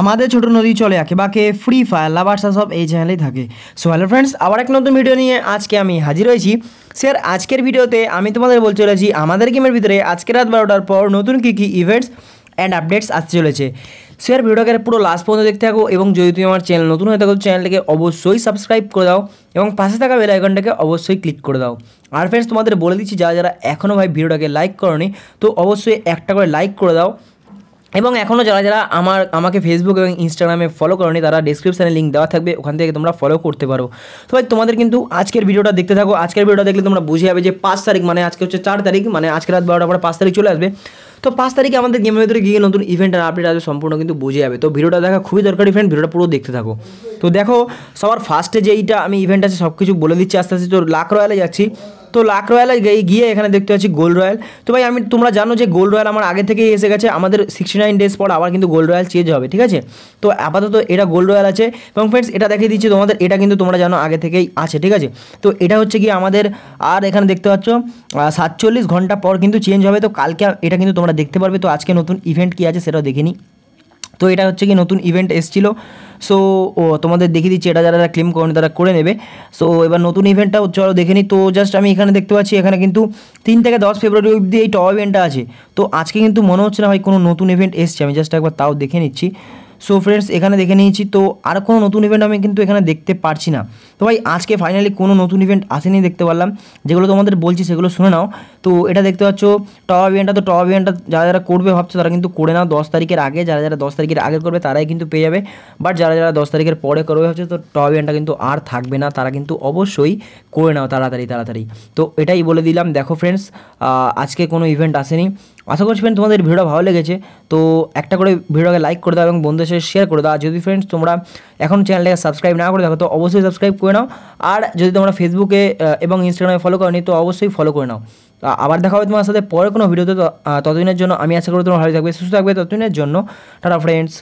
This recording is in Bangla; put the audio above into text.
আমাদের ছোট নদী চলে আঁকে বাঁকে ফ্রি ফায়ার লাভার্সা সব এই চ্যানেলেই থাকে সো হ্যালো ফ্রেন্ডস আবার এক নতুন ভিডিও নিয়ে আজকে আমি হাজির হয়েছি স্যার আজকের ভিডিওতে আমি তোমাদের বলতে চলেছি আমাদের গেমের ভিতরে আজকে রাত বারোটার পর নতুন কী কী ইভেন্টস অ্যান্ড আপডেটস আসতে চলেছে স্যার ভিডিওটাকে পুরো লাস্ট পর্যন্ত দেখতে থাকো এবং যদি তুমি আমার চ্যানেল নতুন হয়ে থাকো চ্যানেলটাকে অবশ্যই সাবস্ক্রাইব করে দাও এবং পাশে থাকা বেল আইকনটাকে অবশ্যই ক্লিক করে দাও আর ফ্রেন্ডস তোমাদের বলে দিচ্ছি যারা যারা এখনও ভাই ভিডিওটাকে লাইক করনি তো অবশ্যই একটা করে লাইক করে দাও এবং এখনও যারা যারা আমার আমাকে ফেসবুক এবং ইনস্টাগ্রামে ফলো করেনি তারা ডিসক্রিপশানে লিঙ্ক দেওয়া থাকবে ওখান থেকে তোমরা ফলো করতে পারো তো ভাই তোমাদের কিন্তু আজকের ভিডিওটা দেখতে থাকো আজকের ভিডিওটা দেখলে তোমরা বুঝে যাবে যে পাঁচ তারিখ মানে আজকে হচ্ছে চার তারিখ মানে আজকে রাত বারোটা পরে পাঁচ তারিখ চলে আসবে তো পাঁচ তারিখে আমাদের গেমের ভিতরে গিয়ে নতুন ইভেন্ট আর আপডেট আসবে সম্পূর্ণ কিন্তু বুঝে যাবে তো ভিডিওটা দেখা খুবই দরকারি ইভেন্ট ভিডিওটা পুরো দেখতে থাকো তো দেখো সবার ফার্স্টে যেইটা আমি ইভেন্ট আছে সব কিছু বলে দিচ্ছি আস্তে আস্তে তো লাখ রয়্যালে যাচ্ছি তো লাক রয়্যালে গিয়ে এখানে দেখতে পাচ্ছি গোল্ড রয়্যাল তো ভাই আমি তোমরা জানো যে গোল্ড রয়্যাল আমার আগে থেকেই এসে গেছে আমাদের সিক্সটি নাইন ডেজ পর আবার কিন্তু গোল্ড রয়্যাল চেঞ্জ হবে ঠিক আছে তো আপাতত এটা গোল্ড রয়্যাল আছে এবং ফ্রেন্ডস এটা দেখিয়ে দিচ্ছি তোমাদের এটা কিন্তু তোমরা জানো আগে থেকেই আছে ঠিক আছে তো এটা হচ্ছে কি আমাদের আর এখানে দেখতে পাচ্ছ সাতচল্লিশ ঘন্টা পর কিন্তু চেঞ্জ হবে তো কালকে এটা কিন্তু তোমরা দেখতে পারবে তো আজকে নতুন ইভেন্ট কী আছে সেটাও দেখে নিই তো এটা হচ্ছে কি নতুন ইভেন্ট এসেছিল সো ও তোমাদের দেখিয়ে দিচ্ছি এটা যারা ক্লেম করেন তারা করে নেবে সো এবার নতুন ইভেন্টটা আরও দেখে নিই তো জাস্ট আমি এখানে দেখতে পাচ্ছি এখানে কিন্তু তিন থেকে দশ ফেব্রুয়ারি অবধি এই টপ ইভেন্টটা আছে তো আজকে কিন্তু মনে হচ্ছে না ভাই কোনো নতুন ইভেন্ট এসছে আমি জাস্ট একবার তাও দেখে নিচ্ছি সো ফ্রেন্ডস এখানে দেখে নিয়েছি তো আর কোনো নতুন ইভেন্ট আমি কিন্তু এখানে দেখতে পারছি না তো ভাই আজকে ফাইনালি কোনো নতুন ইভেন্ট আসেনি দেখতে পারলাম যেগুলো তোমাদের বলছি সেগুলো শুনে নাও তো এটা দেখতে পাচ্ছ টপ ইভেন্টটা তো টপ ইভেন্টটা যারা যারা করবে ভাবছো তারা কিন্তু করে নাও দশ তারিখের আগে যারা যারা দশ তারিখের আগে করবে তারাই কিন্তু পেয়ে যাবে বাট যারা যারা দশ তারিখের পরে করবে হচ্ছে তো টপ ইভেন্টটা কিন্তু আর থাকবে না তারা কিন্তু অবশ্যই করে নাও তাড়াতাড়ি তাড়াতাড়ি তো এটাই বলে দিলাম দেখো ফ্রেন্ডস আজকে কোনো ইভেন্ট আসেনি আশা করছি ফ্রেন্ড তোমাদের ভিডিও ভালো লেগেছে তো একটা করে ভিডিওকে লাইক করে দাও এবং বন্ধুদের সাথে শেয়ার করে দাও আর যদি ফ্রেন্ডস তোমরা এখন চ্যানেলটাকে সাবস্ক্রাইব না করে থাকো তো অবশ্যই সাবস্ক্রাইব করে নাও আর যদি তোমরা ফেসবুকে এবং ইনস্টাগ্রামে ফলো করো নি তো অবশ্যই ফলো করে নাও আবার দেখা হবে তোমার সাথে পরে কোনো ভিডিওতে ততদিনের জন্য আমি আশা করি তোমরা ভালো থাকবে সুস্থ থাকবে ততদিনের জন্য টাটা ফ্রেন্ডস